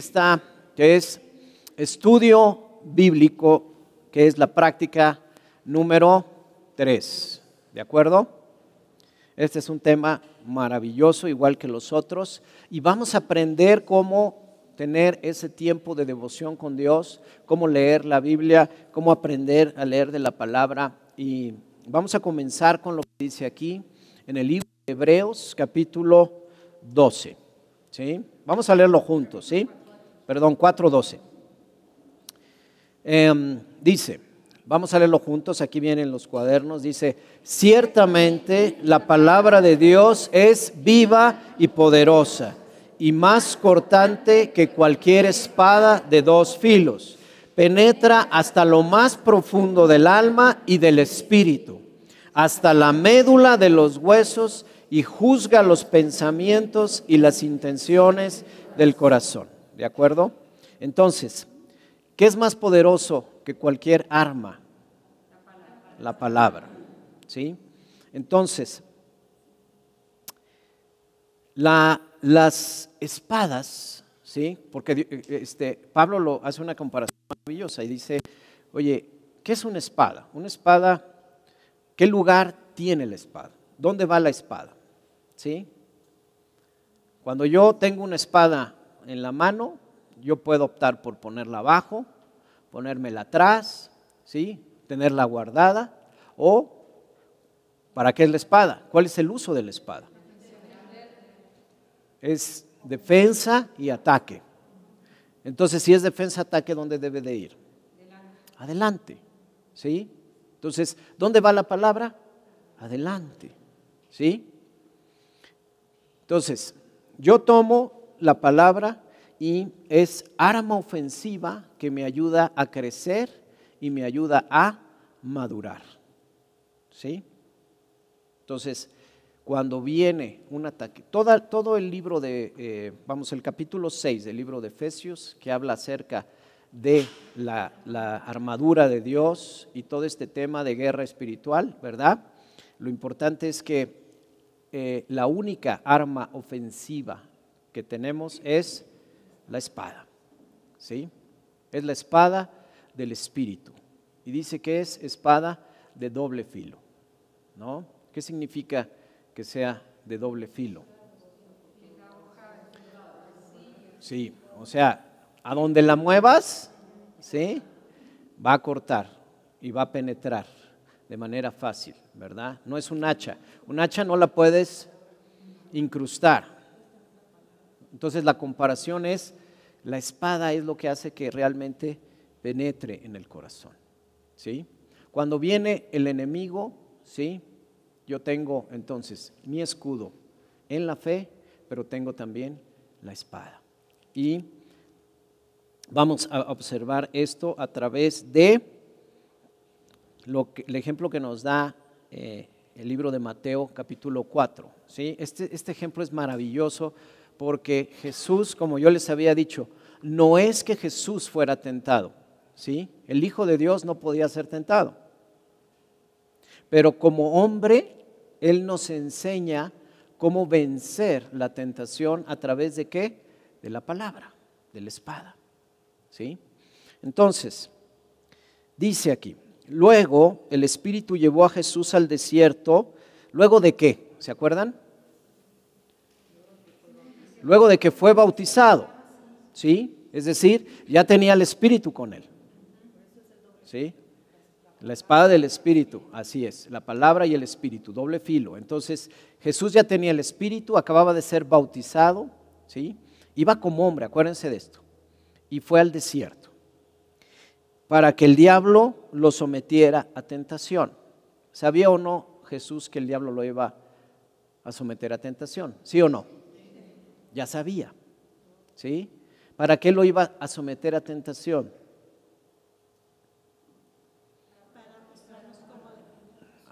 esta que es estudio bíblico, que es la práctica número 3. ¿De acuerdo? Este es un tema maravilloso, igual que los otros, y vamos a aprender cómo tener ese tiempo de devoción con Dios, cómo leer la Biblia, cómo aprender a leer de la palabra. Y vamos a comenzar con lo que dice aquí en el libro de Hebreos capítulo 12. ¿sí? Vamos a leerlo juntos, ¿sí? perdón, 4.12. Em, dice, vamos a leerlo juntos, aquí vienen los cuadernos, dice, ciertamente la palabra de Dios es viva y poderosa y más cortante que cualquier espada de dos filos. Penetra hasta lo más profundo del alma y del espíritu, hasta la médula de los huesos y juzga los pensamientos y las intenciones del corazón. ¿de acuerdo? Entonces, ¿qué es más poderoso que cualquier arma? La palabra, ¿sí? Entonces, la, las espadas, ¿sí? Porque eh, eh, este, Pablo lo hace una comparación maravillosa y dice, oye, ¿qué es una espada? Una espada, ¿qué lugar tiene la espada? ¿Dónde va la espada? ¿Sí? Cuando yo tengo una espada en la mano, yo puedo optar por ponerla abajo, ponérmela atrás, ¿sí? tenerla guardada o ¿para qué es la espada? ¿Cuál es el uso de la espada? Es defensa y ataque. Entonces, si es defensa, ataque, ¿dónde debe de ir? Adelante. ¿Sí? Entonces, ¿dónde va la palabra? Adelante. ¿Sí? Entonces, yo tomo la palabra y es arma ofensiva que me ayuda a crecer y me ayuda a madurar. ¿Sí? Entonces, cuando viene un ataque, todo el libro de, eh, vamos, el capítulo 6 del libro de Efesios, que habla acerca de la, armadura de Dios y todo este tema de guerra espiritual, ¿verdad? Lo importante es que eh, la única arma ofensiva que tenemos es la espada. ¿Sí? Es la espada del espíritu. Y dice que es espada de doble filo. ¿No? ¿Qué significa que sea de doble filo? Sí, o sea, a donde la muevas, ¿sí? Va a cortar y va a penetrar de manera fácil, ¿verdad? No es un hacha. Un hacha no la puedes incrustar, entonces la comparación es, la espada es lo que hace que realmente penetre en el corazón. ¿sí? Cuando viene el enemigo, ¿sí? yo tengo entonces mi escudo en la fe, pero tengo también la espada. Y vamos a observar esto a través de el ejemplo que nos da eh, el libro de Mateo capítulo 4. ¿sí? Este, este ejemplo es maravilloso porque Jesús, como yo les había dicho, no es que Jesús fuera tentado, ¿sí? El Hijo de Dios no podía ser tentado. Pero como hombre, Él nos enseña cómo vencer la tentación a través de qué? De la palabra, de la espada, ¿sí? Entonces, dice aquí, luego el Espíritu llevó a Jesús al desierto, luego de qué, ¿se acuerdan? luego de que fue bautizado, ¿sí? Es decir, ya tenía el Espíritu con él, ¿sí? La espada del Espíritu, así es, la palabra y el Espíritu, doble filo. Entonces, Jesús ya tenía el Espíritu, acababa de ser bautizado, ¿sí? Iba como hombre, acuérdense de esto, y fue al desierto para que el diablo lo sometiera a tentación. ¿Sabía o no Jesús que el diablo lo iba a someter a tentación? ¿Sí o no? ya sabía, ¿sí? ¿Para qué lo iba a someter a tentación?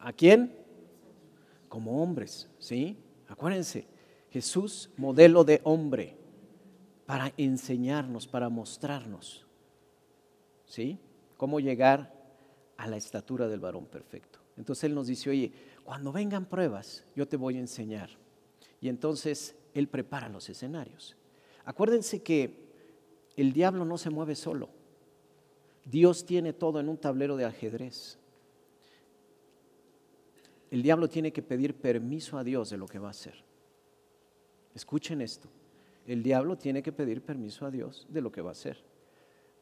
¿A quién? Como hombres, ¿sí? Acuérdense, Jesús modelo de hombre para enseñarnos, para mostrarnos, ¿sí? Cómo llegar a la estatura del varón perfecto. Entonces Él nos dice, oye, cuando vengan pruebas, yo te voy a enseñar. Y entonces él prepara los escenarios. Acuérdense que el diablo no se mueve solo. Dios tiene todo en un tablero de ajedrez. El diablo tiene que pedir permiso a Dios de lo que va a hacer. Escuchen esto. El diablo tiene que pedir permiso a Dios de lo que va a hacer.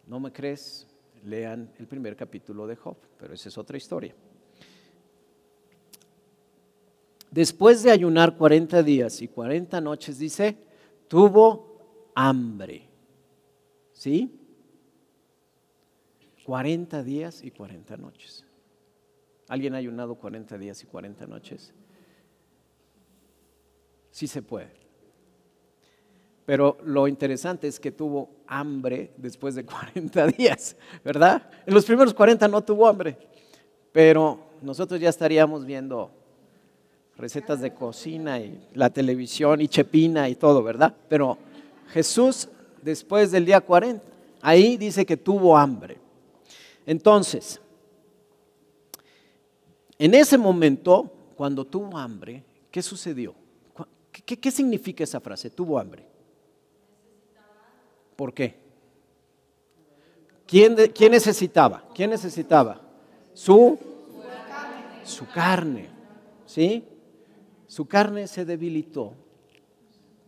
¿No me crees? Lean el primer capítulo de Job, pero esa es otra historia. después de ayunar 40 días y 40 noches, dice, tuvo hambre. ¿Sí? 40 días y 40 noches. ¿Alguien ha ayunado 40 días y 40 noches? Sí se puede. Pero lo interesante es que tuvo hambre después de 40 días, ¿verdad? En los primeros 40 no tuvo hambre, pero nosotros ya estaríamos viendo recetas de cocina y la televisión y chepina y todo, ¿verdad? Pero Jesús, después del día 40, ahí dice que tuvo hambre. Entonces, en ese momento, cuando tuvo hambre, ¿qué sucedió? ¿Qué, significa esa frase? Tuvo hambre. ¿Por qué? ¿Quién, ¿Quién, necesitaba? ¿Quién necesitaba? Su, su carne. ¿Sí? su carne se debilitó,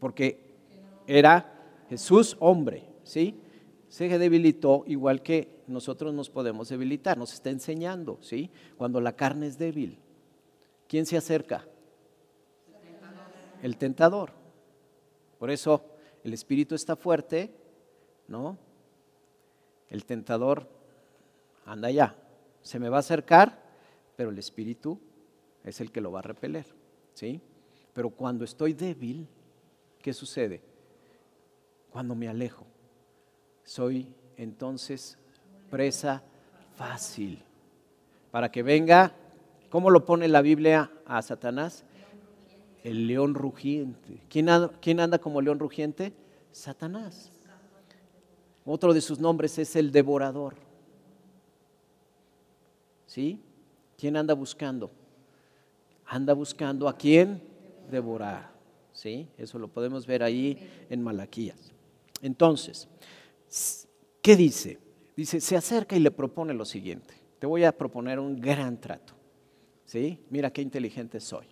porque era Jesús hombre, ¿sí? Se debilitó igual que nosotros nos podemos debilitar, nos está enseñando, ¿sí? Cuando la carne es débil, ¿quién se acerca? El tentador. Por eso el espíritu está fuerte, ¿no? El tentador anda allá, se me va a acercar, pero el espíritu es el que lo va a repeler. ¿sí? Pero cuando estoy débil, ¿qué sucede? Cuando me alejo, soy entonces presa fácil. Para que venga, ¿cómo lo pone la Biblia a Satanás? El león rugiente. ¿Quién anda, quién anda como león rugiente? Satanás. Otro de sus nombres es el devorador. ¿Sí? ¿Quién anda buscando? anda buscando a quién devorar. Eso lo podemos ver ahí en Malaquías. Entonces, ¿qué dice? Dice, se acerca y le propone lo siguiente. Te voy a proponer un gran trato. ¿Sí? Mira qué inteligente soy.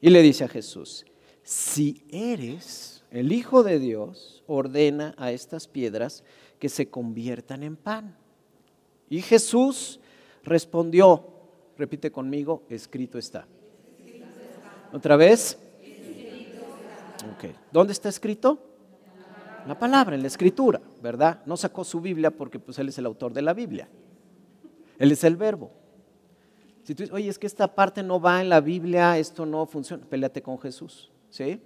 Y le dice a Jesús, si eres el Hijo de Dios, ordena a estas piedras que se conviertan en pan. Y Jesús respondió, repite conmigo, escrito está. ¿Otra vez? ¿Dónde está escrito? La palabra, en la escritura, ¿verdad? No sacó su Biblia porque pues él es el autor de la Biblia. Él es el verbo. Si tú dices, oye, es que esta parte no va en la Biblia, esto no funciona, pélate con Jesús, ¿sí?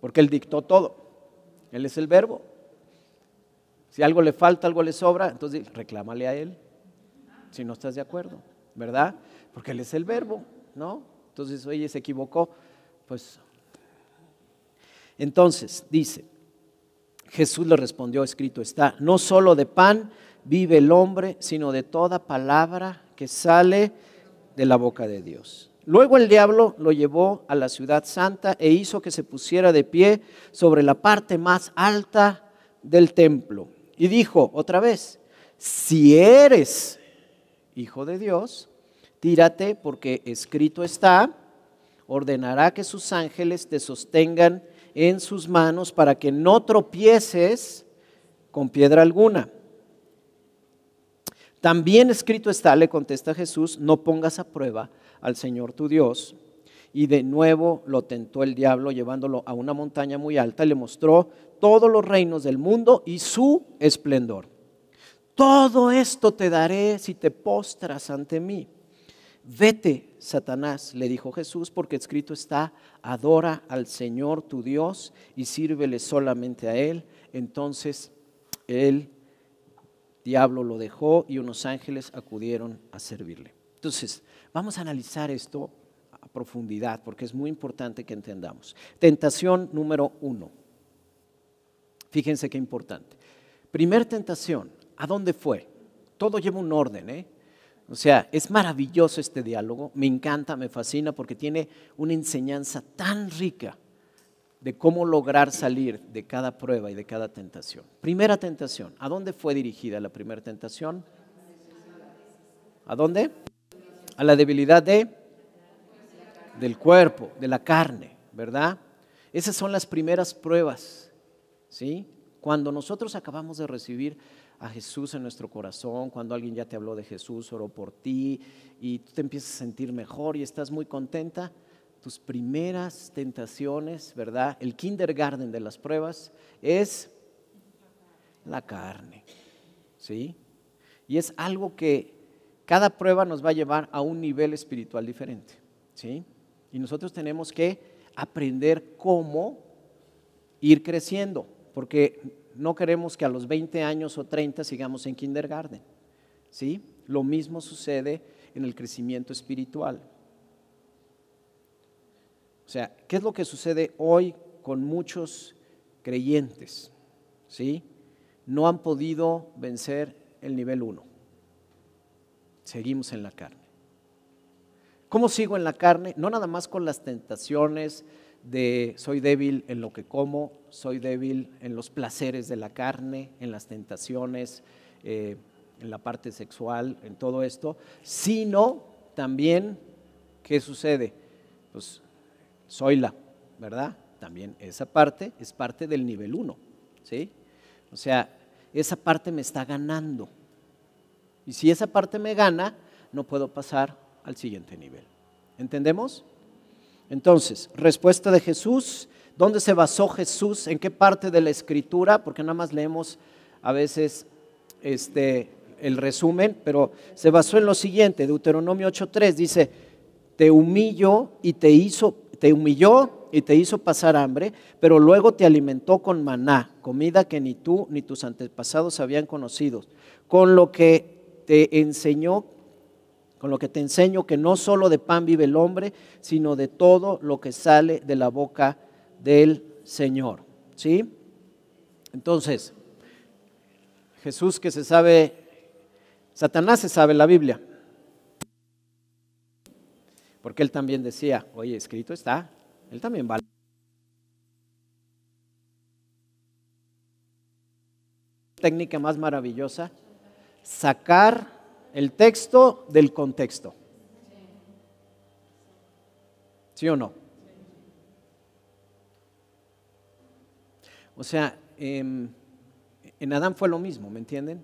Porque Él dictó todo. Él es el verbo. Si algo le falta, algo le sobra, entonces reclámale a Él, si no estás de acuerdo, ¿verdad? Porque Él es el verbo, ¿no? Entonces, oye, se equivocó pues... Entonces, dice, Jesús le respondió, escrito está, no solo de pan vive el hombre, sino de toda palabra que sale de la boca de Dios. Luego el diablo lo llevó a la ciudad santa e hizo que se pusiera de pie sobre la parte más alta del templo. Y dijo otra vez, si eres hijo de Dios, tírate porque escrito está, ordenará que sus ángeles te sostengan en sus manos para que no tropieces con piedra alguna. También escrito está, le contesta Jesús, no pongas a prueba al Señor tu Dios. Y de nuevo lo tentó el diablo llevándolo a una montaña muy alta y le mostró todos los reinos del mundo y su esplendor. Todo esto te daré si te postras ante mí. Vete, Satanás, le dijo Jesús, porque escrito está, adora al Señor tu Dios y sírvele solamente a Él. Entonces el diablo lo dejó y unos ángeles acudieron a servirle. Entonces, vamos a analizar esto a profundidad porque es muy importante que entendamos. Tentación número uno. Fíjense qué importante. Primer tentación, ¿a dónde fue? Todo lleva un orden, ¿eh? O sea, es maravilloso este diálogo, me encanta, me fascina porque tiene una enseñanza tan rica de cómo lograr salir de cada prueba y de cada tentación. Primera tentación, ¿a dónde fue dirigida la primera tentación? ¿A dónde? A la debilidad de del cuerpo, de la carne, ¿verdad? Esas son las primeras pruebas, ¿sí? Cuando nosotros acabamos de recibir a Jesús en nuestro corazón, cuando alguien ya te habló de Jesús, oró por ti y tú te empiezas a sentir mejor y estás muy contenta, tus primeras tentaciones, ¿verdad? El kindergarten de las pruebas es la carne, ¿sí? Y es algo que cada prueba nos va a llevar a un nivel espiritual diferente, ¿sí? Y nosotros tenemos que aprender cómo ir creciendo, porque no queremos que a los 20 años o 30 sigamos en kindergarten. ¿sí? Lo mismo sucede en el crecimiento espiritual. O sea, ¿qué es lo que sucede hoy con muchos creyentes? ¿Sí? No han podido vencer el nivel 1. Seguimos en la carne. ¿Cómo sigo en la carne? No nada más con las tentaciones, de soy débil en lo que como, soy débil en los placeres de la carne, en las tentaciones, eh, en la parte sexual, en todo esto, sino también, ¿qué sucede? Pues soy la, ¿verdad? También esa parte es parte del nivel 1, ¿sí? O sea, esa parte me está ganando. Y si esa parte me gana, no puedo pasar al siguiente nivel. ¿Entendemos? Entonces, respuesta de Jesús, ¿dónde se basó Jesús? ¿En qué parte de la escritura? Porque nada más leemos a veces este, el resumen, pero se basó en lo siguiente, Deuteronomio 8.3 dice, te humilló y te hizo, te humilló y te hizo pasar hambre, pero luego te alimentó con maná, comida que ni tú ni tus antepasados habían conocido, con lo que te enseñó con lo que te enseño que no solo de pan vive el hombre, sino de todo lo que sale de la boca del Señor. ¿Sí? Entonces, Jesús que se sabe, Satanás se sabe la Biblia. Porque él también decía, oye, escrito está, él también vale. Técnica más maravillosa, sacar el texto del contexto. ¿Sí o no? O sea, em, en Adán fue lo mismo, ¿me entienden?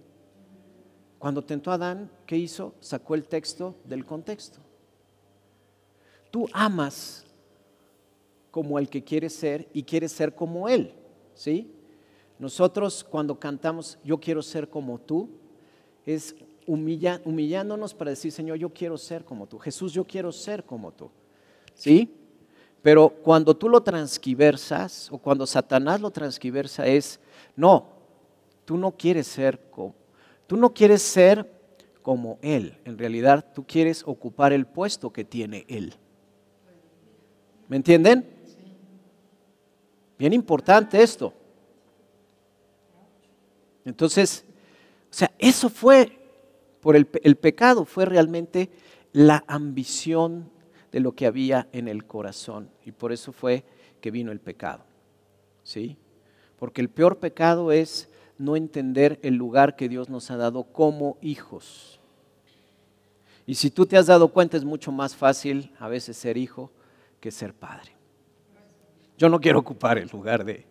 Cuando tentó a Adán, ¿qué hizo? Sacó el texto del contexto. Tú amas como el que quieres ser y quieres ser como él, ¿sí? Nosotros cuando cantamos Yo quiero ser como tú, es humillándonos para decir, Señor, yo quiero ser como tú. Jesús, yo quiero ser como tú. ¿Sí? Pero cuando tú lo transquiversas o cuando Satanás lo transquiversa es, no, tú no quieres ser como, tú no quieres ser como él. En realidad, tú quieres ocupar el puesto que tiene él. ¿Me entienden? Bien importante esto. Entonces, o sea, eso fue por el, el pecado fue realmente la ambición de lo que había en el corazón. Y por eso fue que vino el pecado. ¿Sí? Porque el peor pecado es no entender el lugar que Dios nos ha dado como hijos. Y si tú te has dado cuenta, es mucho más fácil a veces ser hijo que ser padre. Yo no quiero ocupar el lugar de...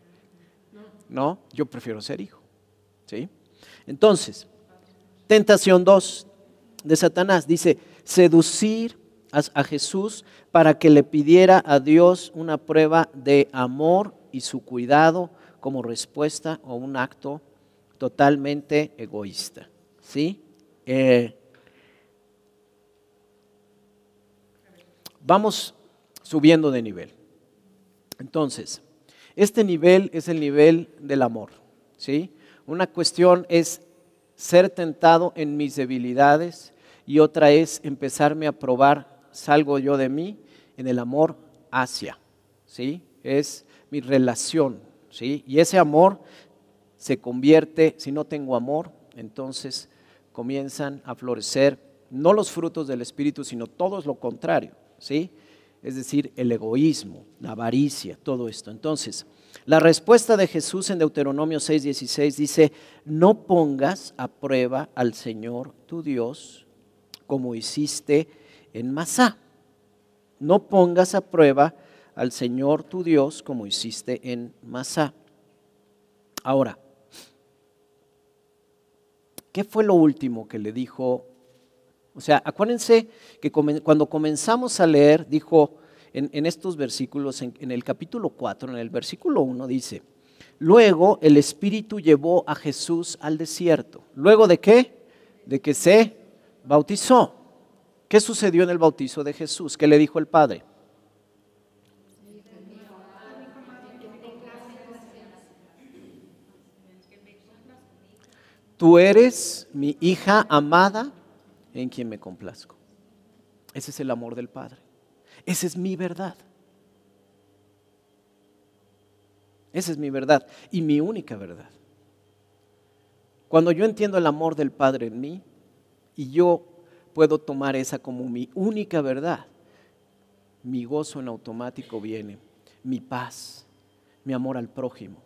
No, yo prefiero ser hijo. ¿Sí? Entonces, Tentación 2 de Satanás dice, seducir a Jesús para que le pidiera a Dios una prueba de amor y su cuidado como respuesta o un acto totalmente egoísta. ¿Sí? Eh, vamos subiendo de nivel. Entonces, este nivel es el nivel del amor. ¿sí? Una cuestión es ser tentado en mis debilidades y otra es empezarme a probar, salgo yo de mí, en el amor hacia, ¿sí? Es mi relación, ¿sí? Y ese amor se convierte, si no tengo amor, entonces comienzan a florecer no los frutos del Espíritu, sino todo lo contrario, ¿sí? Es decir, el egoísmo, la avaricia, todo esto. Entonces, la respuesta de Jesús en Deuteronomio 6:16 dice, no pongas a prueba al Señor tu Dios como hiciste en Masá. No pongas a prueba al Señor tu Dios como hiciste en Masá. Ahora, ¿qué fue lo último que le dijo? O sea, acuérdense que cuando comenzamos a leer, dijo, en, estos versículos, en, en el capítulo 4, en el versículo 1 dice, luego el Espíritu llevó a Jesús al desierto. ¿Luego de qué? De que se bautizó. ¿Qué sucedió en el bautizo de Jesús? ¿Qué le dijo el Padre? Tú eres mi hija amada en quien me complazco. Ese es el amor del Padre. Esa es mi verdad. Esa es mi verdad y mi única verdad. Cuando yo entiendo el amor del Padre en mí y yo puedo tomar esa como mi única verdad, mi gozo en automático viene, mi paz, mi amor al prójimo,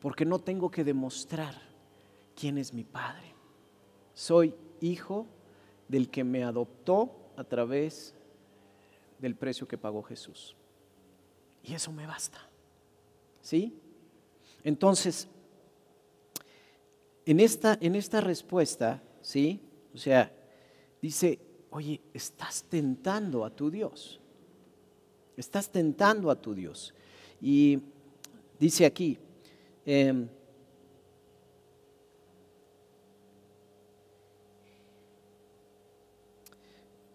porque no tengo que demostrar quién es mi Padre. Soy hijo del que me adoptó a través del precio que pagó Jesús. Y eso me basta. ¿Sí? Entonces, en esta, en esta respuesta, ¿sí? O sea, dice, oye, estás tentando a tu Dios. Estás tentando a tu Dios. Y dice aquí, em,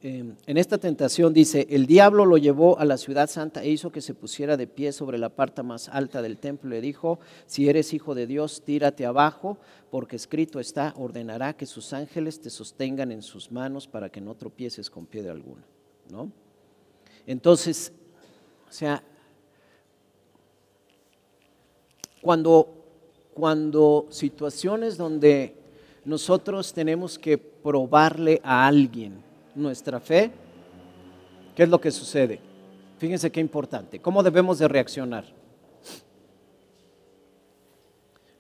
Em, en esta tentación dice, el diablo lo llevó a la ciudad santa e hizo que se pusiera de pie sobre la parte más alta del templo. Le dijo, si eres hijo de Dios, tírate abajo, porque escrito está, ordenará que sus ángeles te sostengan en sus manos para que no tropieces con piedra alguna. ¿No? Entonces, o sea, cuando, cuando situaciones donde nosotros tenemos que probarle a alguien, nuestra fe, ¿qué es lo que sucede? Fíjense qué importante. ¿Cómo debemos de reaccionar?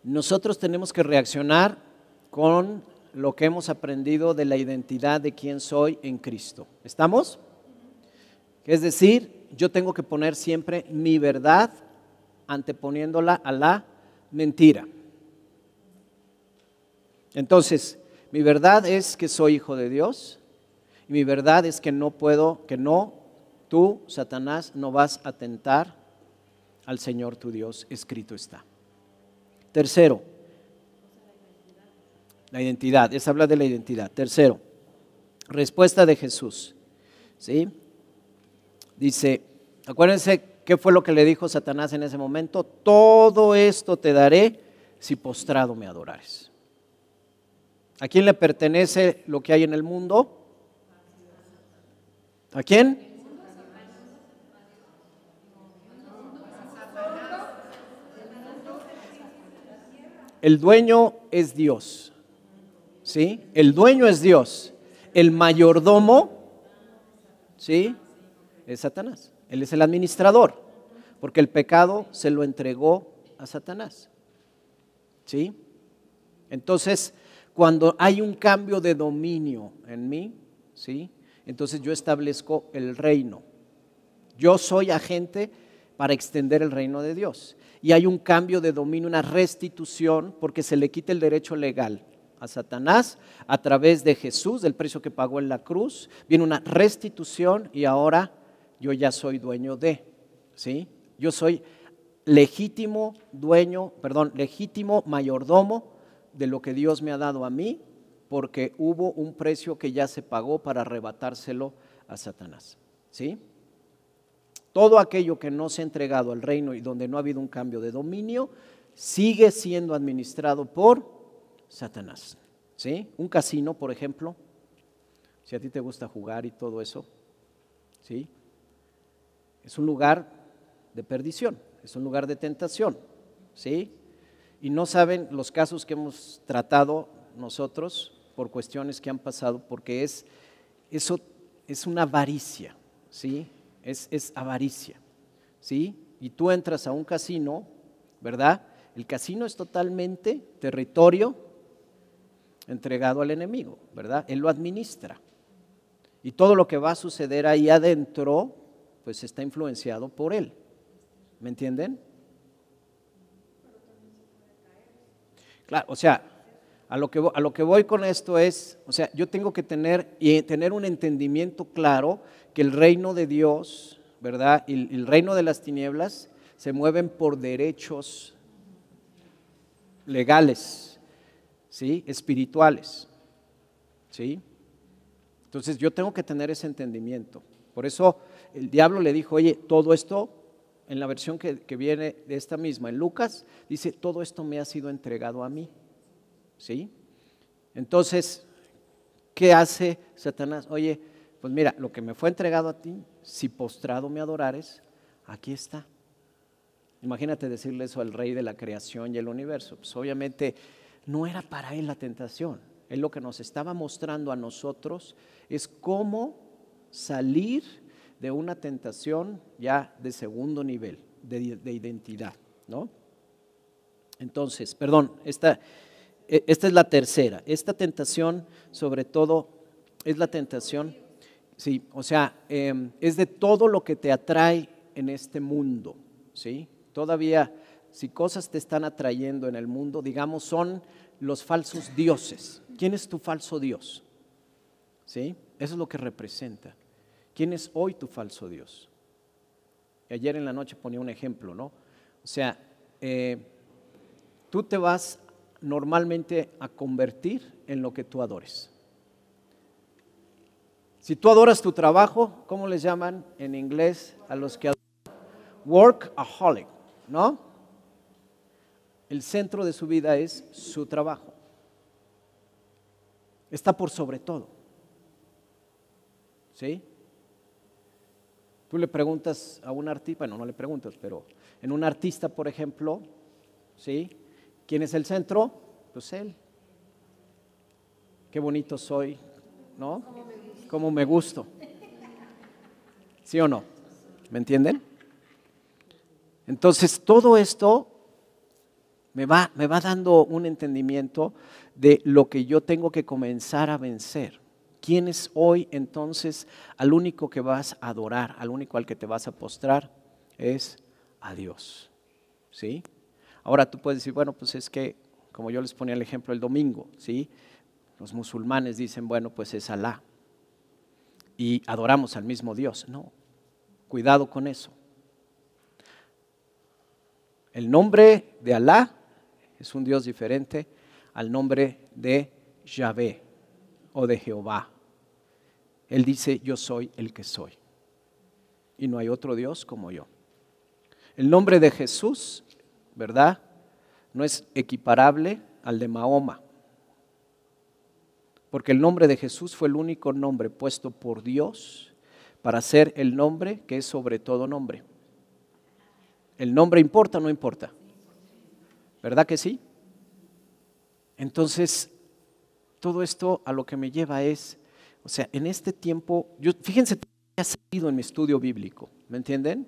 Nosotros tenemos que reaccionar con lo que hemos aprendido de la identidad de quién soy en Cristo. ¿Estamos? Es decir, yo tengo que poner siempre mi verdad anteponiéndola a la mentira. Entonces, mi verdad es que soy hijo de Dios, mi verdad es que no puedo, que no, tú, Satanás, no vas a tentar al Señor tu Dios, escrito está. Tercero, la identidad, es hablar de la identidad. Tercero, respuesta de Jesús. ¿Sí? Dice, acuérdense qué fue lo que le dijo Satanás en ese momento, todo esto te daré si postrado me adorares. ¿A quién le pertenece lo que hay en el mundo? ¿A quién? El dueño es Dios. ¿Sí? El dueño es Dios. El mayordomo, ¿sí? Es Satanás. Él es el administrador. Porque el pecado se lo entregó a Satanás. ¿Sí? Entonces, cuando hay un cambio de dominio en mí, ¿sí? entonces yo establezco el reino. Yo soy agente para extender el reino de Dios. Y hay un cambio de dominio, una restitución, porque se le quita el derecho legal a Satanás a través de Jesús, del precio que pagó en la cruz. Viene una restitución y ahora yo ya soy dueño de, ¿sí? Yo soy legítimo dueño, perdón, legítimo mayordomo de lo que Dios me ha dado a mí porque hubo un precio que ya se pagó para arrebatárselo a Satanás. ¿Sí? Todo aquello que no se ha entregado al reino y donde no ha habido un cambio de dominio sigue siendo administrado por Satanás. ¿Sí? Un casino, por ejemplo, si a ti te gusta jugar y todo eso, ¿sí? Es un lugar de perdición, es un lugar de tentación, ¿sí? Y no saben los casos que hemos tratado nosotros por cuestiones que han pasado, porque es, eso, es una avaricia, ¿sí? Es, es avaricia, ¿sí? Y tú entras a un casino, ¿verdad? El casino es totalmente territorio entregado al enemigo, ¿verdad? Él lo administra. Y todo lo que va a suceder ahí adentro, pues está influenciado por él. ¿Me entienden? Claro, o sea, a lo, que, voy con esto es, o sea, yo tengo que tener, y tener un entendimiento claro que el reino de Dios, ¿verdad? Y el, reino de las tinieblas se mueven por derechos legales, ¿sí? Espirituales, ¿sí? Entonces yo tengo que tener ese entendimiento. Por eso el diablo le dijo, oye, todo esto, en la versión que viene de esta misma, en Lucas, dice, todo esto me ha sido entregado a mí. ¿sí? Entonces, ¿qué hace Satanás? Oye, pues mira, lo que me fue entregado a ti, si postrado me adorares, aquí está. Imagínate decirle eso al rey de la creación y el universo. Pues obviamente no era para él la tentación. Él lo que nos estaba mostrando a nosotros es cómo salir de una tentación ya de segundo nivel, de, de identidad, ¿no? Entonces, perdón, esta, e, esta es la tercera. Esta tentación, sobre todo, es la tentación, sí, o sea, em, es de todo lo que te atrae en este mundo, ¿sí? Todavía, si cosas te están atrayendo en el mundo, digamos, son los falsos dioses. ¿Quién es tu falso dios? ¿Sí? Eso es lo que representa. ¿Quién es hoy tu falso dios? Ayer en la noche ponía un ejemplo, ¿no? O sea, eh, tú te vas normalmente a convertir en lo que tú adores. Si tú adoras tu trabajo, ¿cómo les llaman en inglés a los que adoran? Workaholic, ¿no? El centro de su vida es su trabajo. Está por sobre todo. ¿Sí? Tú le preguntas a un artista, bueno, no le preguntas, pero en un artista, por ejemplo, ¿sí? ¿Quién es el centro? Pues Él. Qué bonito soy, ¿no? Como me gusto. ¿Sí o no? ¿Me entienden? Entonces, todo esto me va, me va dando un entendimiento de lo que yo tengo que comenzar a vencer. ¿Quién es hoy entonces al único que vas a adorar, al único al que te vas a postrar? Es a Dios. ¿Sí? Ahora tú puedes decir, bueno, pues es que, como yo les ponía el ejemplo el domingo, ¿sí? Los musulmanes dicen, bueno, pues es Alá. Y adoramos al mismo Dios. No, cuidado con eso. El nombre de Alá es un Dios diferente al nombre de Yahvé o de Jehová. Él dice, yo soy el que soy. Y no hay otro Dios como yo. El nombre de Jesús ¿verdad? No es equiparable al de Mahoma, porque el nombre de Jesús fue el único nombre puesto por Dios para ser el nombre que es sobre todo nombre. ¿El nombre importa o no importa? ¿Verdad que sí? Entonces, todo esto a lo que me lleva es, o sea, en este tiempo, yo, fíjense, ha salido en mi estudio bíblico, ¿me entienden?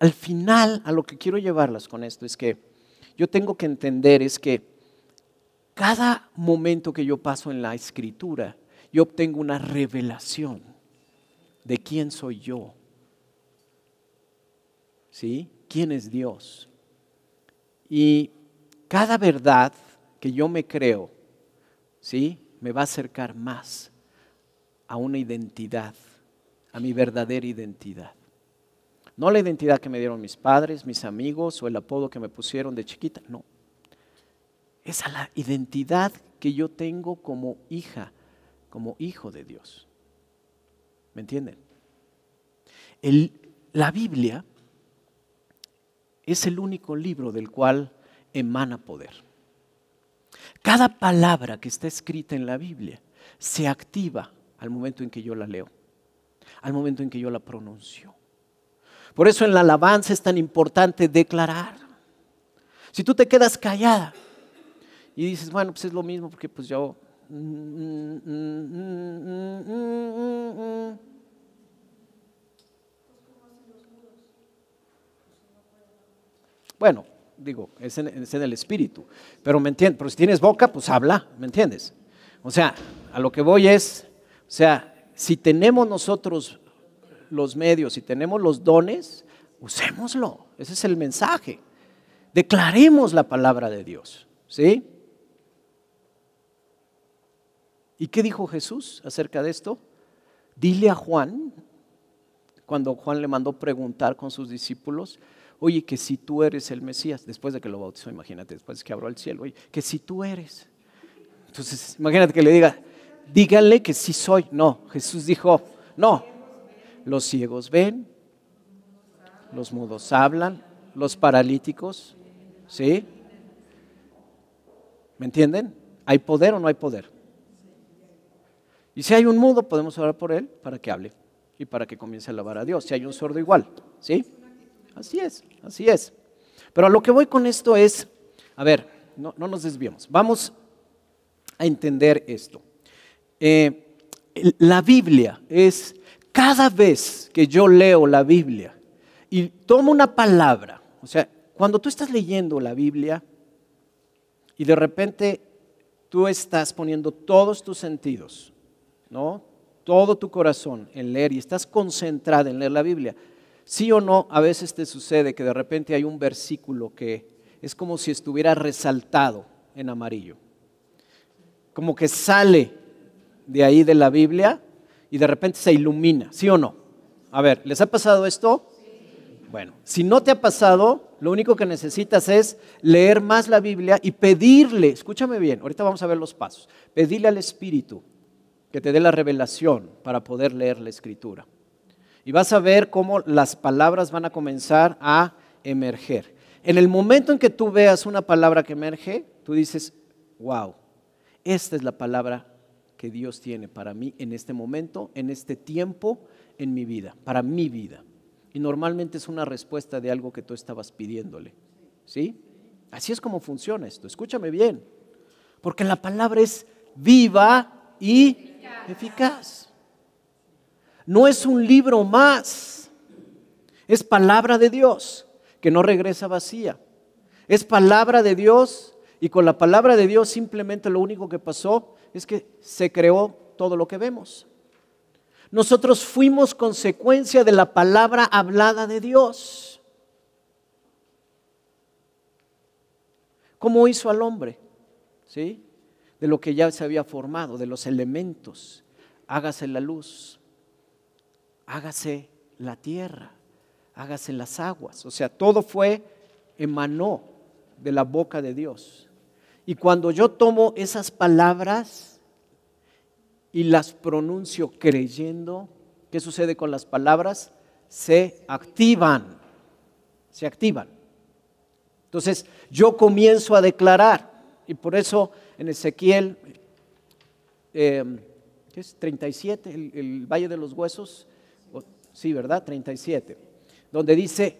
al, final, a lo que quiero llevarlas con esto es que yo tengo que entender es que cada momento que yo paso en la escritura, yo obtengo una revelación de quién soy yo. ¿Sí? ¿Quién es Dios? Y cada verdad que yo me creo, ¿sí? Me va a acercar más a una identidad, a mi verdadera identidad. No la identidad que me dieron mis padres, mis amigos o el apodo que me pusieron de chiquita, no. Es la identidad que yo tengo como hija, como hijo de Dios. ¿Me entienden? la Biblia es el único libro del cual emana poder. Cada palabra que está escrita en la Biblia se activa al momento en que yo la leo, al momento en que yo la pronuncio. Por eso en la alabanza es tan importante declarar. Si tú te quedas callada y dices, bueno, pues es lo mismo porque pues yo... Bueno, digo, es en, es el espíritu. Pero me entiendes, pero si tienes boca, pues habla, ¿me entiendes? O sea, a lo que voy es, o sea, si tenemos nosotros los medios, y tenemos los dones, usémoslo. Ese es el mensaje. Declaremos la palabra de Dios. ¿Sí? ¿Y qué dijo Jesús acerca de esto? Dile a Juan, cuando Juan le mandó preguntar con sus discípulos, oye, que si tú eres el Mesías, después de que lo bautizó, imagínate, después que abrió el cielo, oye, que si tú eres. Entonces, imagínate que le diga, díganle que si soy. No, Jesús dijo, no, los ciegos ven, los mudos hablan, los paralíticos, ¿sí? ¿Me entienden? ¿Hay poder o no hay poder? Y si hay un mudo, podemos orar por él para que hable y para que comience a alabar a Dios. Si hay un sordo, igual, ¿sí? Así es, así es. Pero a lo que voy con esto es, a ver, no, nos desviemos, vamos a entender esto. Eh, la Biblia es cada vez que yo leo la Biblia y tomo una palabra, o sea, cuando tú estás leyendo la Biblia y de repente tú estás poniendo todos tus sentidos, ¿no? Todo tu corazón en leer y estás concentrado en leer la Biblia. Sí o no, a veces te sucede que de repente hay un versículo que es como si estuviera resaltado en amarillo. Como que sale de ahí de la Biblia y de repente se ilumina, ¿sí o no? A ver, ¿les ha pasado esto? Bueno, si no te ha pasado, lo único que necesitas es leer más la Biblia y pedirle, escúchame bien, ahorita vamos a ver los pasos, pedirle al Espíritu que te dé la revelación para poder leer la Escritura. Y vas a ver cómo las palabras van a comenzar a emerger. En el momento en que tú veas una palabra que emerge, tú dices, wow, esta es la palabra que Dios tiene para mí en este momento, en este tiempo, en mi vida, para mi vida. Y normalmente es una respuesta de algo que tú estabas pidiéndole. ¿Sí? Así es como funciona esto. Escúchame bien. Porque la palabra es viva y eficaz. No es un libro más. Es palabra de Dios que no regresa vacía. Es palabra de Dios y con la palabra de Dios simplemente lo único que pasó es que se creó todo lo que vemos. Nosotros fuimos consecuencia de la palabra hablada de Dios. ¿Cómo hizo al hombre? ¿Sí? De lo que ya se había formado, de los elementos. Hágase la luz, hágase la tierra, hágase las aguas. O sea, todo fue, emanó de la boca de Dios. Y cuando yo tomo esas palabras y las pronuncio creyendo, ¿qué sucede con las palabras? Se activan, se activan. Entonces yo comienzo a declarar. Y por eso en Ezequiel em, es? 37, el, el, Valle de los Huesos, oh, sí, ¿verdad? 37, donde dice,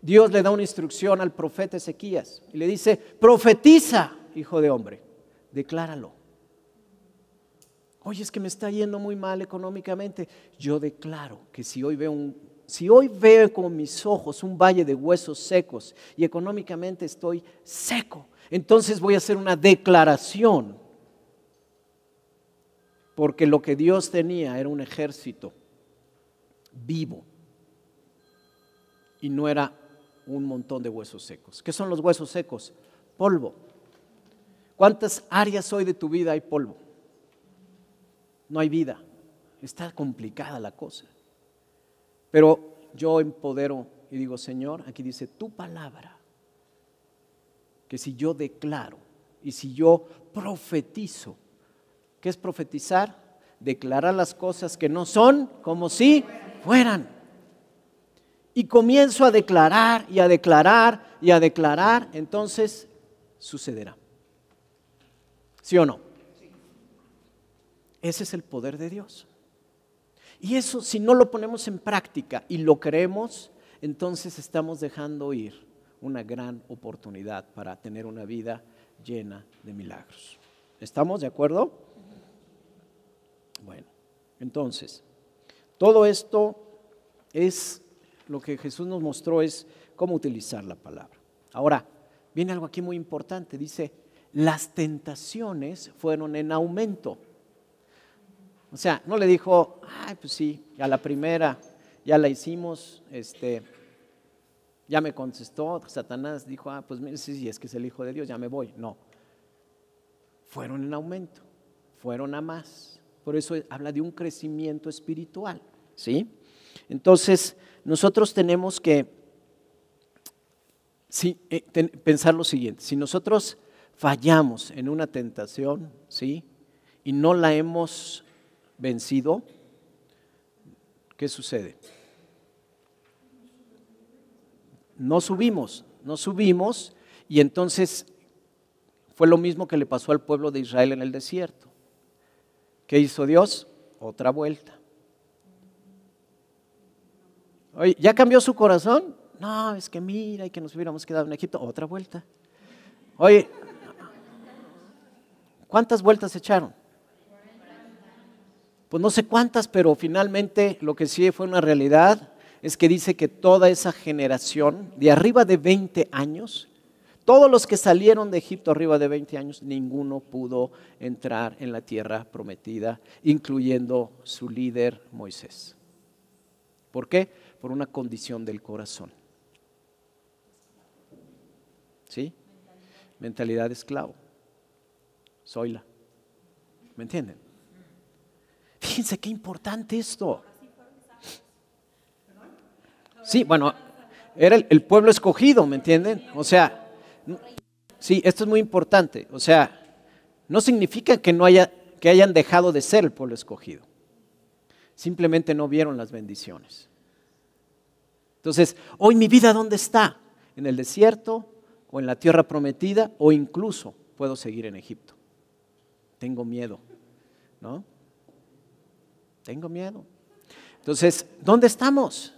Dios le da una instrucción al profeta Ezequías y le dice, profetiza hijo de hombre, decláralo. Oye, es que me está yendo muy mal económicamente. Yo declaro que si hoy veo un, si hoy veo con mis ojos un valle de huesos secos y económicamente estoy seco, entonces voy a hacer una declaración. Porque lo que Dios tenía era un ejército vivo y no era un montón de huesos secos. ¿Qué son los huesos secos? Polvo. ¿Cuántas áreas hoy de tu vida hay polvo? No hay vida. Está complicada la cosa. Pero yo empodero y digo, Señor, aquí dice tu palabra, que si yo declaro y si yo profetizo, ¿qué es profetizar? Declarar las cosas que no son como si fueran. Y comienzo a declarar y a declarar y a declarar, entonces sucederá. ¿Sí o no? Ese es el poder de Dios. Y eso, si no lo ponemos en práctica y lo creemos, entonces estamos dejando ir una gran oportunidad para tener una vida llena de milagros. ¿Estamos de acuerdo? Bueno, entonces, todo esto es lo que Jesús nos mostró es cómo utilizar la palabra. Ahora, viene algo aquí muy importante, dice, las tentaciones fueron en aumento. O sea, no le dijo, ay, pues sí, ya la primera ya la hicimos, este, ya me contestó, Satanás dijo, ah, pues sí, sí, es que es el Hijo de Dios, ya me voy. No, fueron en aumento, fueron a más. Por eso habla de un crecimiento espiritual, ¿sí? Entonces, nosotros tenemos que eh, pensar lo siguiente, si nosotros fallamos en una tentación, ¿sí? Y no la hemos vencido, ¿qué sucede? No subimos, no subimos y entonces fue lo mismo que le pasó al pueblo de Israel en el desierto. ¿Qué hizo Dios? Otra vuelta. Oye, ¿Ya cambió su corazón? No, es que mira, y que nos hubiéramos quedado en Egipto. Otra vuelta. Oye, ¿Cuántas vueltas echaron? Pues no sé cuántas, pero finalmente lo que sí fue una realidad es que dice que toda esa generación de arriba de 20 años, todos los que salieron de Egipto arriba de 20 años, ninguno pudo entrar en la tierra prometida, incluyendo su líder Moisés. ¿Por qué? Por una condición del corazón. ¿Sí? Mentalidad de esclavo. Soila, ¿Me entienden? Fíjense qué importante esto. Sí, bueno, era el, el pueblo escogido, ¿me entienden? O sea, sí, esto es muy importante. O sea, no significa que no haya que hayan dejado de ser el pueblo escogido. Simplemente no vieron las bendiciones. Entonces, hoy mi vida dónde está? ¿En el desierto o en la tierra prometida o incluso puedo seguir en Egipto? tengo miedo, ¿no? Tengo miedo. Entonces, ¿dónde estamos?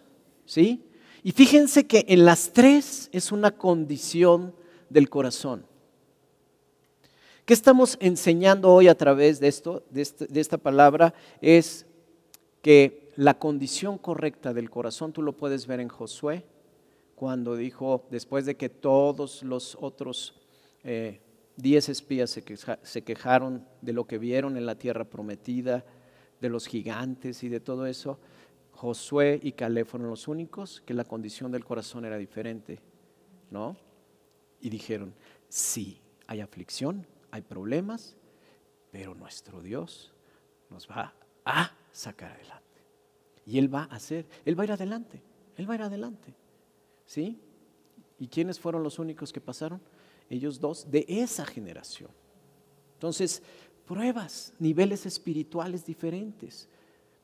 ¿Sí? Y fíjense que en las tres es una condición del corazón. ¿Qué estamos enseñando hoy a través de esto, de, este, esta palabra? Es que la condición correcta del corazón, tú lo puedes ver en Josué, cuando dijo, después de que todos los otros eh, Diez espías se, quejaron de lo que vieron en la tierra prometida, de los gigantes y de todo eso. Josué y Calé fueron los únicos que la condición del corazón era diferente, ¿no? Y dijeron, sí, hay aflicción, hay problemas, pero nuestro Dios nos va a sacar adelante. Y Él va a hacer, Él va a ir adelante, Él va a ir adelante, ¿sí? ¿Y quiénes fueron los únicos que pasaron? ellos dos, de esa generación. Entonces, pruebas, niveles espirituales diferentes.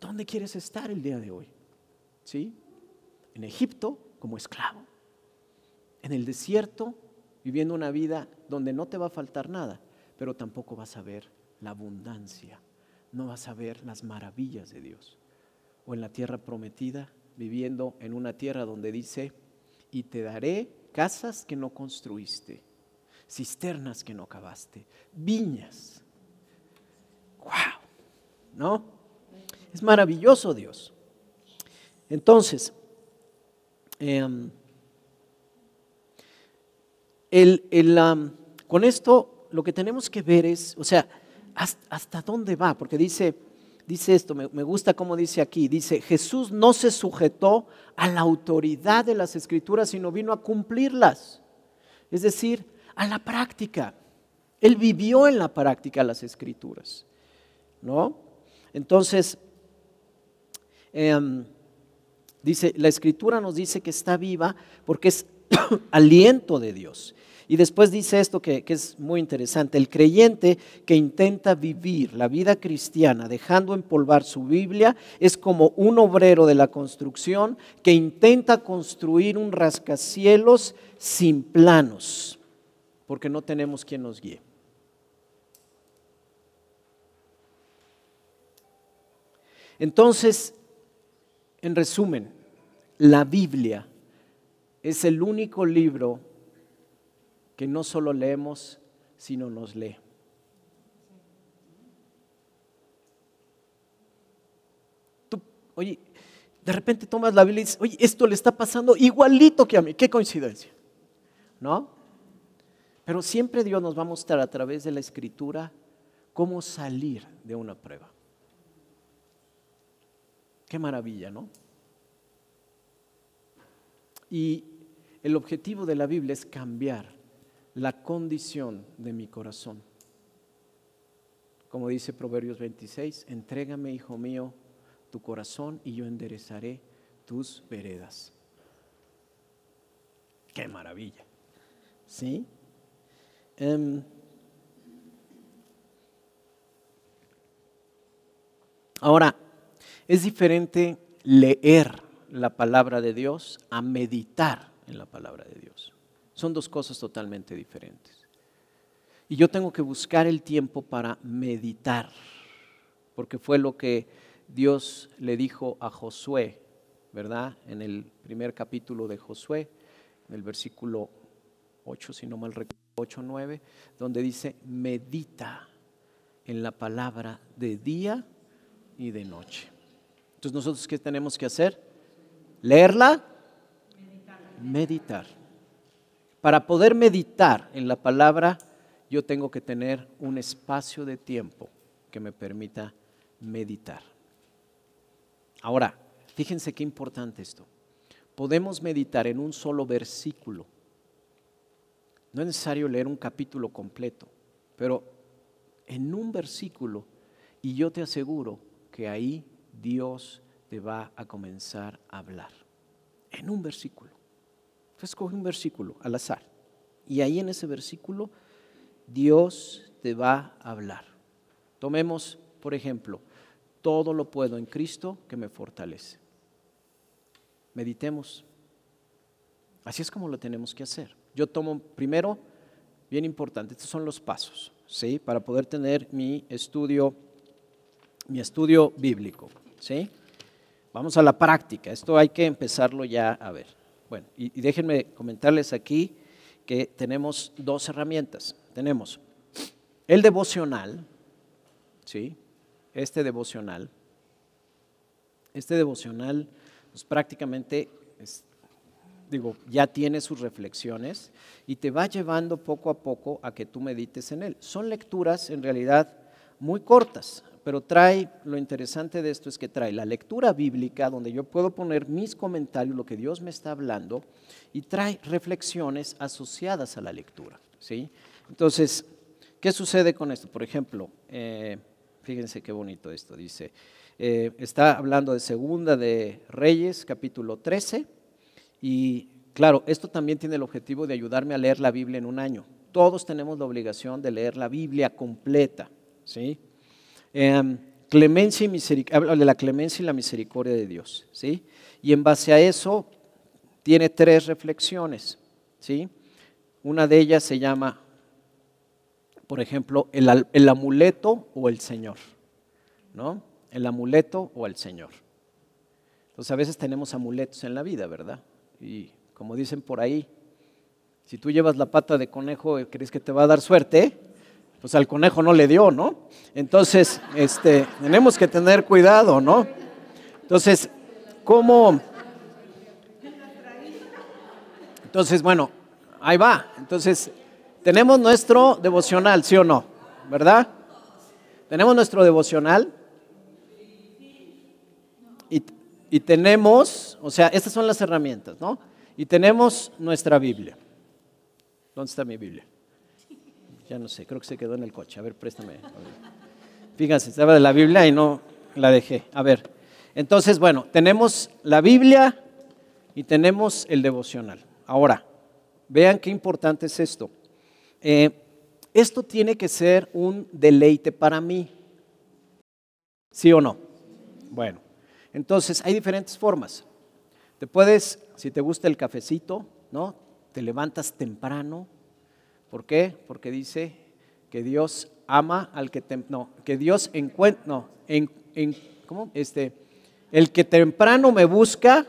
¿Dónde quieres estar el día de hoy? ¿Sí? En Egipto como esclavo, en el desierto viviendo una vida donde no te va a faltar nada, pero tampoco vas a ver la abundancia, no vas a ver las maravillas de Dios. O en la tierra prometida, viviendo en una tierra donde dice, y te daré casas que no construiste cisternas que no cavaste, viñas. ¡Wow! ¿No? Es maravilloso Dios. Entonces, em, con esto lo que tenemos que ver es, o sea, hasta, dónde va, porque dice, dice esto, me, me, gusta cómo dice aquí, dice, Jesús no se sujetó a la autoridad de las escrituras, sino vino a cumplirlas. Es decir, a la práctica. Él vivió en la práctica las escrituras, ¿no? Entonces, em, dice, la escritura nos dice que está viva porque es aliento de Dios. Y después dice esto que, que, es muy interesante, el creyente que intenta vivir la vida cristiana dejando empolvar su Biblia es como un obrero de la construcción que intenta construir un rascacielos sin planos porque no tenemos quien nos guíe. Entonces, en resumen, la Biblia es el único libro que no solo leemos, sino nos lee. Tú, oye, de repente tomas la Biblia y dices, oye, esto le está pasando igualito que a mí, qué coincidencia, ¿no? Pero siempre Dios nos va a mostrar a través de la escritura cómo salir de una prueba. Qué maravilla, ¿no? Y el objetivo de la Biblia es cambiar la condición de mi corazón. Como dice Proverbios 26, entrégame, hijo mío, tu corazón y yo enderezaré tus veredas. Qué maravilla. ¿Sí? Em, ahora, es diferente leer la palabra de Dios a meditar en la palabra de Dios. Son dos cosas totalmente diferentes. Y yo tengo que buscar el tiempo para meditar, porque fue lo que Dios le dijo a Josué, ¿verdad? En el primer capítulo de Josué, en el versículo 8, si no mal recuerdo. 8:9, donde dice, medita en la palabra de día y de noche. Entonces nosotros qué tenemos que hacer? Leerla, meditar. Para poder meditar en la palabra, yo tengo que tener un espacio de tiempo que me permita meditar. Ahora, fíjense qué importante esto. Podemos meditar en un solo versículo no es necesario leer un capítulo completo, pero en un versículo, y yo te aseguro que ahí Dios te va a comenzar a hablar. En un versículo. escoge un versículo al azar. Y ahí en ese versículo Dios te va a hablar. Tomemos, por ejemplo, todo lo puedo en Cristo que me fortalece. Meditemos. Así es como lo tenemos que hacer. Yo tomo primero, bien importante, estos son los pasos, ¿sí? Para poder tener mi estudio, mi estudio bíblico, ¿sí? Vamos a la práctica, esto hay que empezarlo ya a ver. Bueno, y, déjenme comentarles aquí que tenemos dos herramientas. Tenemos el devocional, ¿sí? Este devocional. Este devocional, pues prácticamente digo, ya tiene sus reflexiones y te va llevando poco a poco a que tú medites en él. Son lecturas en realidad muy cortas, pero trae, lo interesante de esto es que trae la lectura bíblica, donde yo puedo poner mis comentarios, lo que Dios me está hablando, y trae reflexiones asociadas a la lectura. ¿sí? Entonces, ¿qué sucede con esto? Por ejemplo, eh, fíjense qué bonito esto, dice, eh, está hablando de Segunda de Reyes, capítulo 13 y claro, esto también tiene el objetivo de ayudarme a leer la Biblia en un año. Todos tenemos la obligación de leer la Biblia completa. ¿sí? Em, clemencia y habla de la clemencia y la misericordia de Dios. ¿sí? Y en base a eso tiene tres reflexiones. ¿sí? Una de ellas se llama, por ejemplo, el, amuleto o el Señor. ¿no? El amuleto o el Señor. Entonces a veces tenemos amuletos en la vida, ¿verdad? Y como dicen por ahí, si tú llevas la pata de conejo y crees que te va a dar suerte, pues al conejo no le dio, ¿no? Entonces, este, tenemos que tener cuidado, ¿no? Entonces, ¿cómo? Entonces, bueno, ahí va. Entonces, tenemos nuestro devocional, ¿sí o no? ¿Verdad? Tenemos nuestro devocional. Y y tenemos, o sea, estas son las herramientas, ¿no? Y tenemos nuestra Biblia. ¿Dónde está mi Biblia? Ya no sé, creo que se quedó en el coche. A ver, préstame. Fíjense, estaba de la Biblia y no la dejé. A ver, entonces, bueno, tenemos la Biblia y tenemos el devocional. Ahora, vean qué importante es esto. Eh, esto tiene que ser un deleite para mí. ¿Sí o no? Bueno, entonces, hay diferentes formas. Te puedes, si te gusta el cafecito, ¿no? Te levantas temprano. ¿Por qué? Porque dice que Dios ama al que temprano, no, que Dios encuentra, no, en, ¿cómo? Este, el que temprano me busca,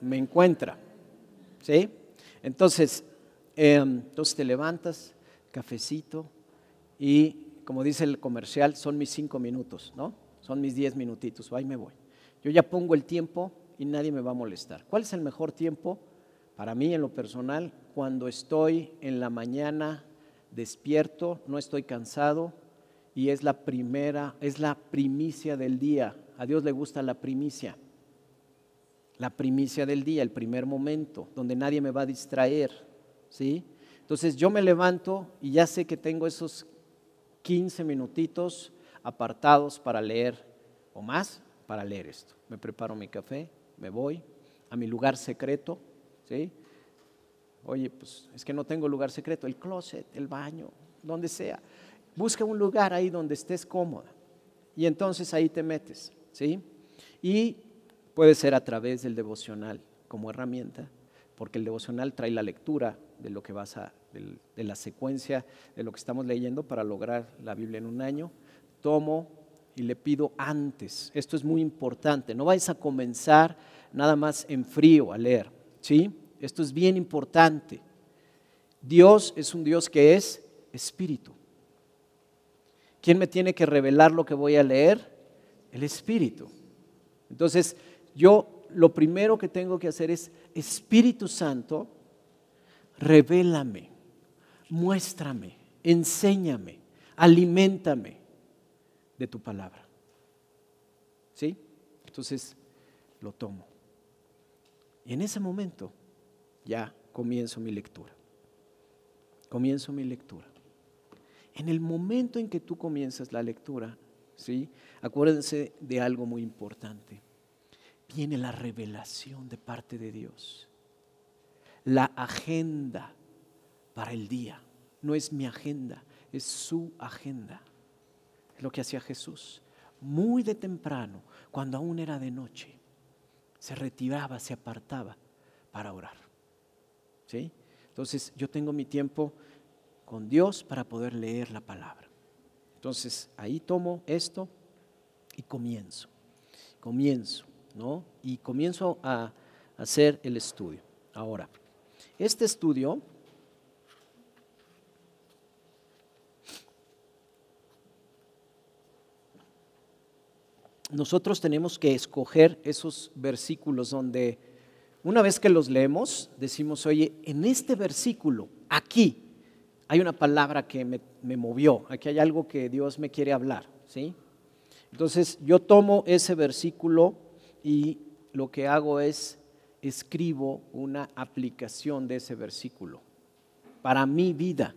me encuentra. ¿Sí? Entonces, em, entonces te levantas, cafecito, y como dice el comercial, son mis cinco minutos, ¿no? Son mis diez minutitos, ahí me voy. Yo ya pongo el tiempo y nadie me va a molestar. ¿Cuál es el mejor tiempo? Para mí, en lo personal, cuando estoy en la mañana despierto, no estoy cansado y es la primera, es la primicia del día. A Dios le gusta la primicia. La primicia del día, el primer momento, donde nadie me va a distraer, ¿sí? Entonces yo me levanto y ya sé que tengo esos 15 minutitos apartados para leer o más para leer esto. Me preparo mi café, me voy a mi lugar secreto, ¿sí? Oye, pues es que no tengo lugar secreto, el closet, el baño, donde sea. Busca un lugar ahí donde estés cómoda y entonces ahí te metes, ¿sí? Y puede ser a través del devocional como herramienta, porque el devocional trae la lectura de lo que vas a, de la secuencia de lo que estamos leyendo para lograr la Biblia en un año. Tomo y le pido antes. Esto es muy importante. No vais a comenzar nada más en frío a leer. ¿sí? Esto es bien importante. Dios es un Dios que es espíritu. ¿Quién me tiene que revelar lo que voy a leer? El espíritu. Entonces, yo lo primero que tengo que hacer es, Espíritu Santo, revélame, muéstrame, enséñame, alimentame de tu palabra. ¿Sí? Entonces lo tomo. Y en ese momento ya comienzo mi lectura. Comienzo mi lectura. En el momento en que tú comienzas la lectura, ¿sí? Acuérdense de algo muy importante. Viene la revelación de parte de Dios. La agenda para el día. No es mi agenda, es su agenda lo que hacía Jesús. Muy de temprano, cuando aún era de noche, se retiraba, se apartaba para orar. ¿Sí? Entonces yo tengo mi tiempo con Dios para poder leer la palabra. Entonces ahí tomo esto y comienzo, comienzo, ¿no? Y comienzo a hacer el estudio. Ahora, este estudio nosotros tenemos que escoger esos versículos donde una vez que los leemos, decimos, oye, en este versículo, aquí, hay una palabra que me, me movió, aquí hay algo que Dios me quiere hablar, ¿sí? Entonces yo tomo ese versículo y lo que hago es escribo una aplicación de ese versículo para mi vida.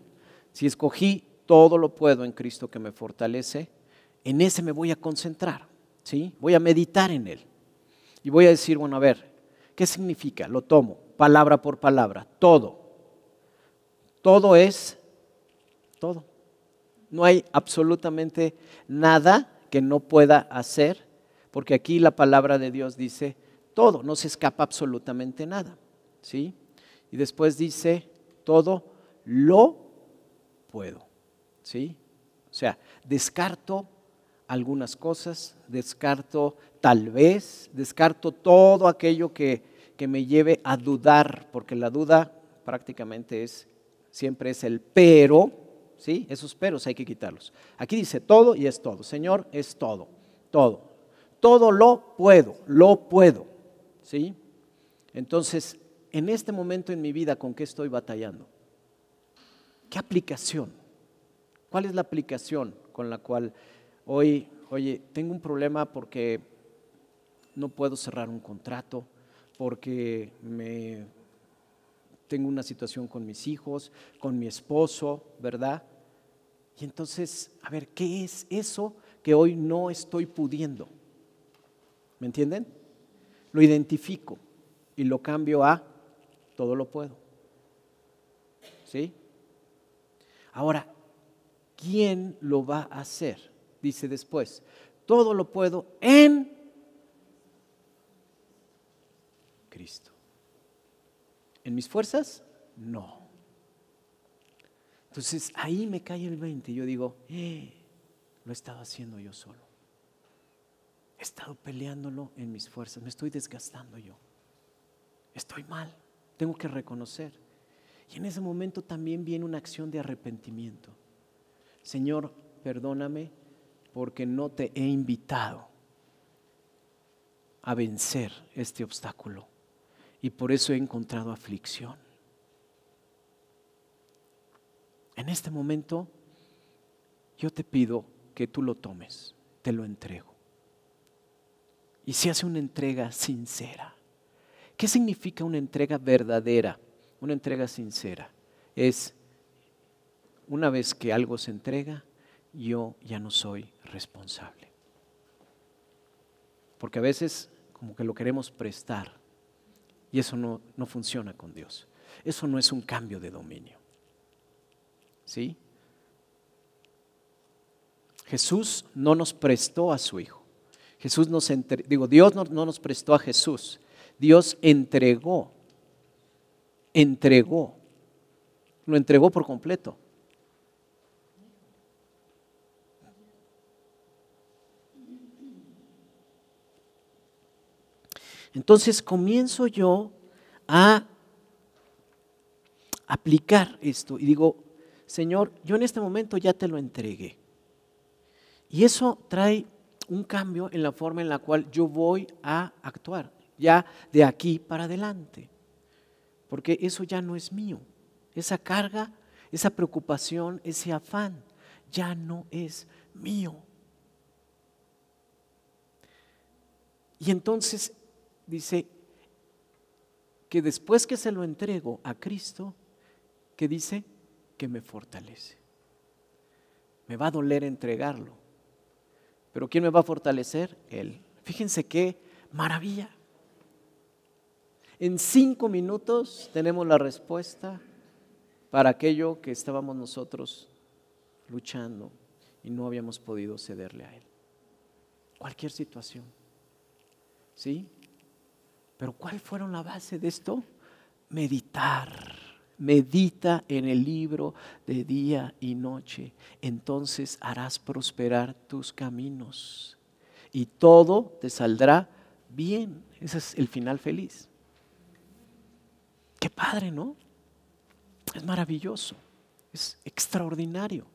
Si escogí todo lo puedo en Cristo que me fortalece, en ese me voy a concentrar. ¿sí? Voy a meditar en él. Y voy a decir, bueno, a ver, ¿qué significa? Lo tomo, palabra por palabra, todo. Todo es todo. No hay absolutamente nada que no pueda hacer, porque aquí la palabra de Dios dice todo, no se escapa absolutamente nada, ¿sí? Y después dice todo lo puedo, ¿sí? O sea, descarto algunas cosas, descarto tal vez, descarto todo aquello que, me lleve a dudar, porque la duda prácticamente es, siempre es el pero, ¿sí? Esos peros hay que quitarlos. Aquí dice todo y es todo. Señor, es todo, todo. Todo lo puedo, lo puedo, ¿sí? Entonces, en este momento en mi vida, ¿con qué estoy batallando? ¿Qué aplicación? ¿Cuál es la aplicación con la cual hoy, oye, tengo un problema porque no puedo cerrar un contrato, porque me, tengo una situación con mis hijos, con mi esposo, ¿verdad? Y entonces, a ver, ¿qué es eso que hoy no estoy pudiendo? ¿Me entienden? Lo identifico y lo cambio a todo lo puedo. ¿Sí? Ahora, ¿quién lo va a hacer? dice después, todo lo puedo en Cristo. ¿En mis fuerzas? No. Entonces ahí me cae el 20 yo digo, eh, lo he estado haciendo yo solo. He estado peleándolo en mis fuerzas, me estoy desgastando yo. Estoy mal, tengo que reconocer. Y en ese momento también viene una acción de arrepentimiento. Señor, perdóname, porque no te he invitado a vencer este obstáculo y por eso he encontrado aflicción. En este momento yo te pido que tú lo tomes, te lo entrego. Y si hace una entrega sincera, ¿qué significa una entrega verdadera? Una entrega sincera es una vez que algo se entrega, yo ya no soy responsable. Porque a veces como que lo queremos prestar y eso no, funciona con Dios. Eso no es un cambio de dominio. ¿Sí? Jesús no nos prestó a su Hijo. Jesús nos digo, Dios no nos prestó a Jesús. Dios entregó, entregó, lo entregó por completo. Entonces comienzo yo a aplicar esto y digo, Señor, yo en este momento ya te lo entregué. Y eso trae un cambio en la forma en la cual yo voy a actuar, ya de aquí para adelante. Porque eso ya no es mío. Esa carga, esa preocupación, ese afán, ya no es mío. Y entonces dice que después que se lo entrego a Cristo, que dice que me fortalece. Me va a doler entregarlo, pero ¿quién me va a fortalecer? Él. Fíjense qué maravilla. En cinco minutos tenemos la respuesta para aquello que estábamos nosotros luchando y no habíamos podido cederle a Él. Cualquier situación. ¿Sí? Pero ¿cuál fueron la base de esto? Meditar. Medita en el libro de día y noche. Entonces harás prosperar tus caminos. Y todo te saldrá bien. Ese es el final feliz. Qué padre, ¿no? Es maravilloso. Es extraordinario.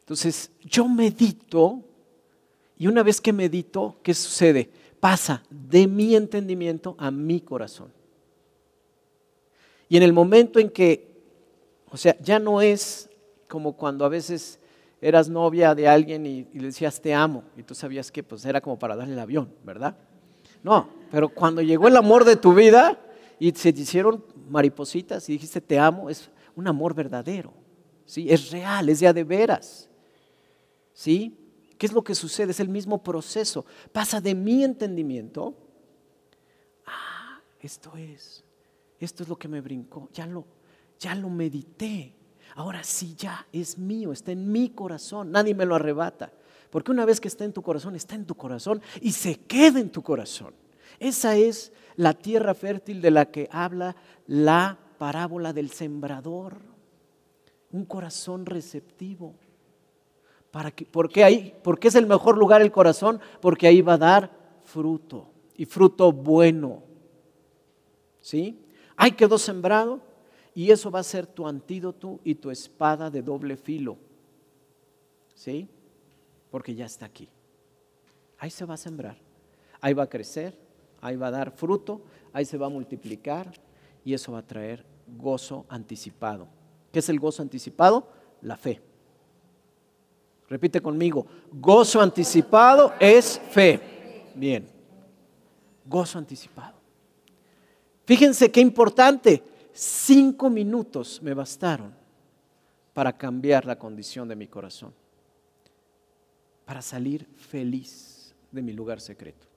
Entonces, yo medito y una vez que medito, ¿qué sucede? pasa de mi entendimiento a mi corazón. Y en el momento en que, o sea, ya no es como cuando a veces eras novia de alguien y, le decías te amo y tú sabías que pues era como para darle el avión, ¿verdad? No, pero cuando llegó el amor de tu vida y se te hicieron maripositas y dijiste te amo, es un amor verdadero, ¿sí? Es real, es ya de veras, ¿sí? ¿Qué es lo que sucede? Es el mismo proceso. Pasa de mi entendimiento. Ah, esto es. Esto es lo que me brincó. Ya lo, ya lo medité. Ahora sí, ya es mío, está en mi corazón. Nadie me lo arrebata. Porque una vez que está en tu corazón, está en tu corazón y se queda en tu corazón. Esa es la tierra fértil de la que habla la parábola del sembrador. Un corazón receptivo ¿Por qué ahí? es el mejor lugar el corazón, porque ahí va a dar fruto y fruto bueno. ¿Sí? Ahí quedó sembrado y eso va a ser tu antídoto y tu espada de doble filo. ¿Sí? Porque ya está aquí. Ahí se va a sembrar, ahí va a crecer, ahí va a dar fruto, ahí se va a multiplicar y eso va a traer gozo anticipado. ¿Qué es el gozo anticipado? La fe. Repite conmigo, gozo anticipado es fe. Bien, gozo anticipado. Fíjense qué importante, cinco minutos me bastaron para cambiar la condición de mi corazón, para salir feliz de mi lugar secreto,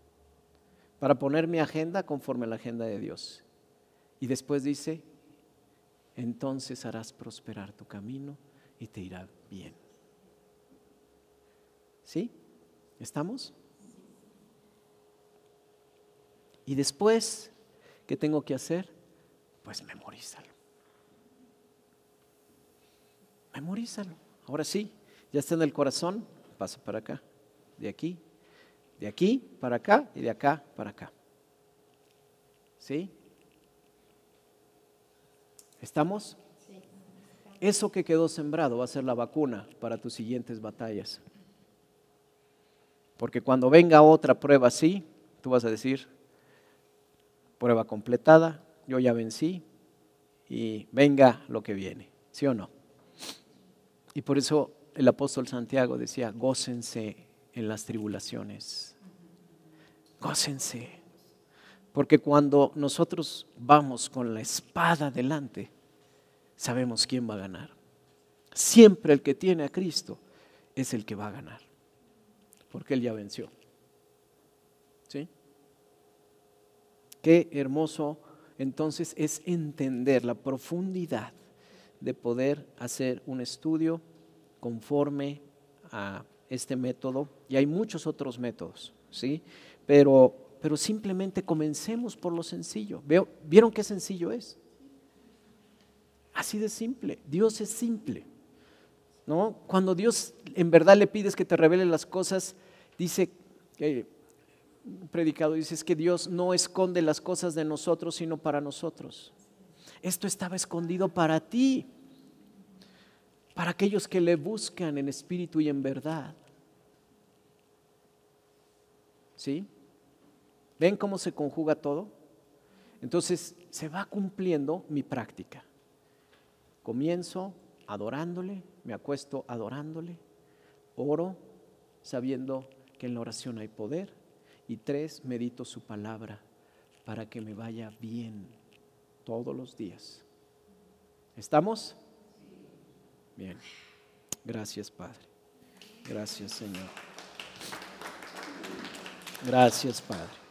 para poner mi agenda conforme a la agenda de Dios. Y después dice, entonces harás prosperar tu camino y te irá bien. ¿Sí? ¿Estamos? Y después, ¿qué tengo que hacer? Pues memorízalo. Memorízalo. Ahora sí, ya está en el corazón, pasa para acá, de aquí, de aquí para acá y de acá para acá. ¿Sí? ¿Estamos? Eso que quedó sembrado va a ser la vacuna para tus siguientes batallas. Porque cuando venga otra prueba así, tú vas a decir, prueba completada, yo ya vencí y venga lo que viene, ¿sí o no? Y por eso el apóstol Santiago decía, gócense en las tribulaciones, gócense. Porque cuando nosotros vamos con la espada delante, sabemos quién va a ganar. Siempre el que tiene a Cristo es el que va a ganar porque Él ya venció. ¿Sí? Qué hermoso entonces es entender la profundidad de poder hacer un estudio conforme a este método. Y hay muchos otros métodos, ¿sí? Pero, pero simplemente comencemos por lo sencillo. ¿Vieron qué sencillo es? Así de simple. Dios es simple. ¿no? Cuando Dios en verdad le pides que te revele las cosas, dice, predicado, dice, que Dios no esconde las cosas de nosotros, sino para nosotros. Esto estaba escondido para ti, para aquellos que le buscan en espíritu y en verdad. ¿Sí? ¿Ven cómo se conjuga todo? Entonces se va cumpliendo mi práctica. Comienzo, adorándole, me acuesto adorándole, oro sabiendo que en la oración hay poder y tres, medito su palabra para que me vaya bien todos los días. ¿Estamos? Bien. Gracias, Padre. Gracias, Señor. Gracias, Padre.